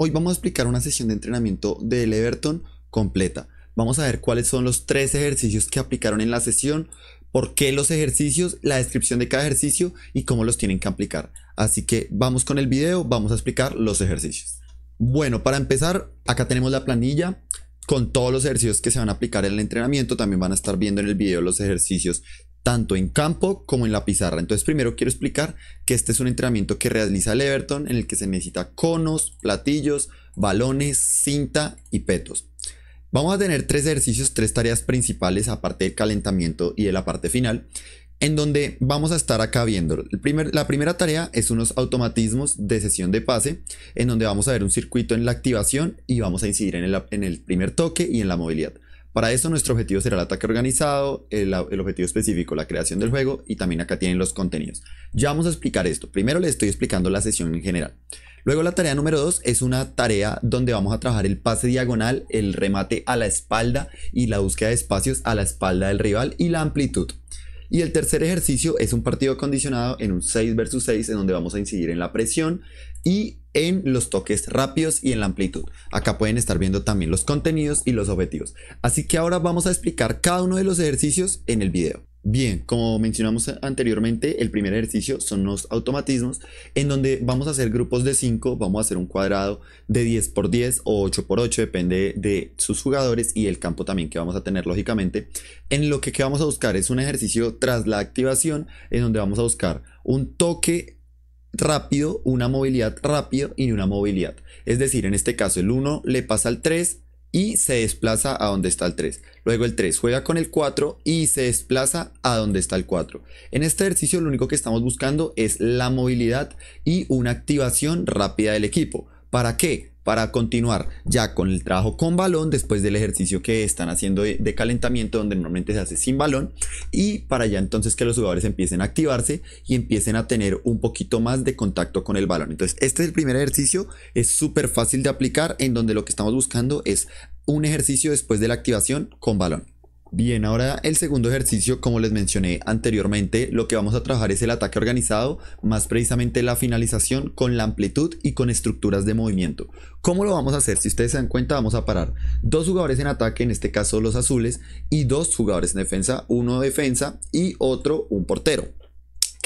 Hoy vamos a explicar una sesión de entrenamiento del Everton completa. Vamos a ver cuáles son los tres ejercicios que aplicaron en la sesión, por qué los ejercicios, la descripción de cada ejercicio y cómo los tienen que aplicar. Así que vamos con el video, vamos a explicar los ejercicios. Bueno, para empezar, acá tenemos la planilla con todos los ejercicios que se van a aplicar en el entrenamiento. También van a estar viendo en el video los ejercicios tanto en campo como en la pizarra. Entonces primero quiero explicar que este es un entrenamiento que realiza el Everton en el que se necesita conos, platillos, balones, cinta y petos. Vamos a tener tres ejercicios, tres tareas principales aparte del calentamiento y de la parte final, en donde vamos a estar acá viendo. la primera tarea es unos automatismos de sesión de pase, en donde vamos a ver un circuito en la activación y vamos a incidir en el primer toque y en la movilidad. Para eso nuestro objetivo será el ataque organizado, el, objetivo específico, la creación del juego y también acá tienen los contenidos. Ya vamos a explicar esto. Primero les estoy explicando la sesión en general. Luego la tarea número 2 es una tarea donde vamos a trabajar el pase diagonal, el remate a la espalda y la búsqueda de espacios a la espalda del rival y la amplitud. Y el tercer ejercicio es un partido condicionado en un 6 versus 6 en donde vamos a incidir en la presión y en los toques rápidos y en la amplitud. Acá pueden estar viendo también los contenidos y los objetivos. Así que ahora vamos a explicar cada uno de los ejercicios en el video. Bien, como mencionamos anteriormente, el primer ejercicio son los automatismos, en donde vamos a hacer grupos de 5, vamos a hacer un cuadrado de 10 por 10 o 8 por 8, depende de sus jugadores y el campo también que vamos a tener lógicamente. En lo que, vamos a buscar es un ejercicio tras la activación, en donde vamos a buscar un toque rápido, una movilidad rápida y una movilidad. Es decir, en este caso el 1 le pasa al 3, y se desplaza a donde está el 3. Luego el 3 juega con el 4 y se desplaza a donde está el 4. En este ejercicio lo único que estamos buscando es la movilidad y una activación rápida del equipo. ¿Para qué? para continuar ya con el trabajo con balón después del ejercicio que están haciendo de, calentamiento donde normalmente se hace sin balón y para ya entonces que los jugadores empiecen a activarse y empiecen a tener un poquito más de contacto con el balón. Entonces este es el primer ejercicio, es súper fácil de aplicar en donde lo que estamos buscando es un ejercicio después de la activación con balón. Bien, ahora el segundo ejercicio, como les mencioné anteriormente, lo que vamos a trabajar es el ataque organizado, más precisamente la finalización con la amplitud y con estructuras de movimiento. ¿Cómo lo vamos a hacer? Si ustedes se dan cuenta, vamos a parar dos jugadores en ataque, en este caso los azules, y dos jugadores en defensa, uno defensa y otro un portero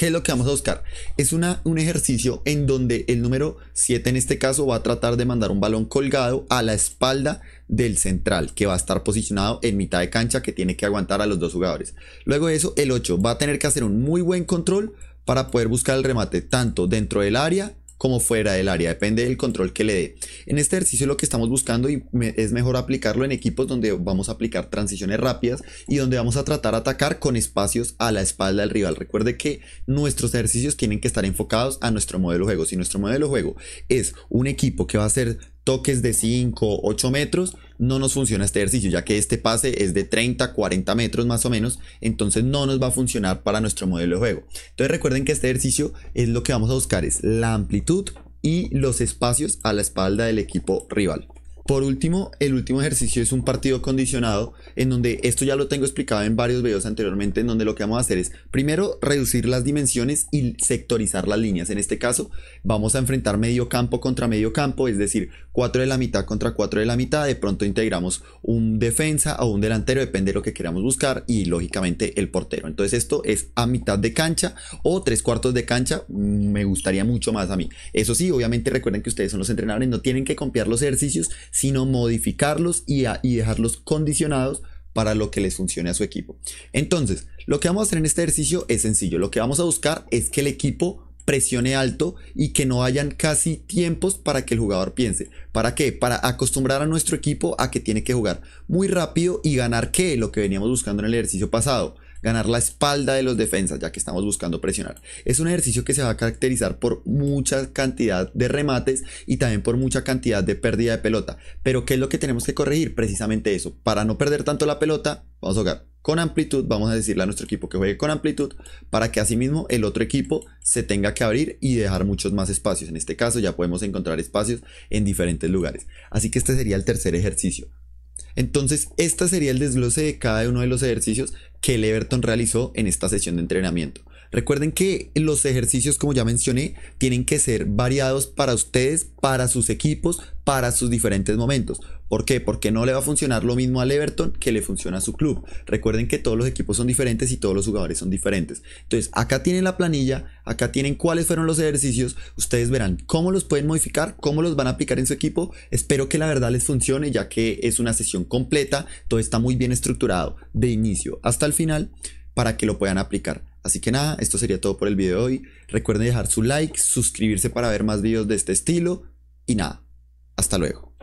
es lo que vamos a buscar? Es un ejercicio en donde el número 7 en este caso va a tratar de mandar un balón colgado a la espalda del central, que va a estar posicionado en mitad de cancha, que tiene que aguantar a los dos jugadores. Luego de eso, el 8 va a tener que hacer un muy buen control para poder buscar el remate tanto dentro del área como fuera del área, depende del control que le dé. En este ejercicio lo que estamos buscando y es mejor aplicarlo en equipos donde vamos a aplicar transiciones rápidas y donde vamos a tratar de atacar con espacios a la espalda del rival. Recuerde que nuestros ejercicios tienen que estar enfocados a nuestro modelo de juego. Si nuestro modelo de juego es un equipo que va a ser toques de 5, 8 metros, no nos funciona este ejercicio, ya que este pase es de 30, 40 metros más o menos, entonces no nos va a funcionar para nuestro modelo de juego. Entonces recuerden que este ejercicio es lo que vamos a buscar, es la amplitud y los espacios a la espalda del equipo rival. Por último, el último ejercicio es un partido condicionado, en donde esto ya lo tengo explicado en varios videos anteriormente, en donde lo que vamos a hacer es, primero, reducir las dimensiones y sectorizar las líneas. En este caso, vamos a enfrentar medio campo contra medio campo, es decir, 4 de la mitad contra 4 de la mitad, de pronto integramos un defensa o un delantero, depende de lo que queramos buscar y lógicamente el portero. Entonces esto es a mitad de cancha o tres cuartos de cancha, mm, me gustaría mucho más a mí. Eso sí, obviamente recuerden que ustedes son los entrenadores, no tienen que copiar los ejercicios, sino modificarlos y, y dejarlos condicionados para lo que les funcione a su equipo. Entonces, lo que vamos a hacer en este ejercicio es sencillo. Lo que vamos a buscar es que el equipo presione alto y que no hayan casi tiempos para que el jugador piense. ¿Para qué? Para acostumbrar a nuestro equipo a que tiene que jugar muy rápido y ganar qué? Lo que veníamos buscando en el ejercicio pasado ganar la espalda de los defensas, ya que estamos buscando presionar. Es un ejercicio que se va a caracterizar por mucha cantidad de remates y también por mucha cantidad de pérdida de pelota. Pero ¿qué es lo que tenemos que corregir? Precisamente eso. Para no perder tanto la pelota, vamos a jugar con amplitud, vamos a decirle a nuestro equipo que juegue con amplitud para que asimismo el otro equipo se tenga que abrir y dejar muchos más espacios. En este caso ya podemos encontrar espacios en diferentes lugares. Así que este sería el tercer ejercicio. Entonces, este sería el desglose de cada uno de los ejercicios que el Everton realizó en esta sesión de entrenamiento. Recuerden que los ejercicios, como ya mencioné, tienen que ser variados para ustedes, para sus equipos, para sus diferentes momentos. ¿Por qué? Porque no le va a funcionar lo mismo al Everton que le funciona a su club. Recuerden que todos los equipos son diferentes y todos los jugadores son diferentes. Entonces, acá tienen la planilla, acá tienen cuáles fueron los ejercicios. Ustedes verán cómo los pueden modificar, cómo los van a aplicar en su equipo. Espero que la verdad les funcione ya que es una sesión completa, todo está muy bien estructurado de inicio hasta el final para que lo puedan aplicar. Así que nada, esto sería todo por el video de hoy. Recuerden dejar su like, suscribirse para ver más videos de este estilo y nada, hasta luego.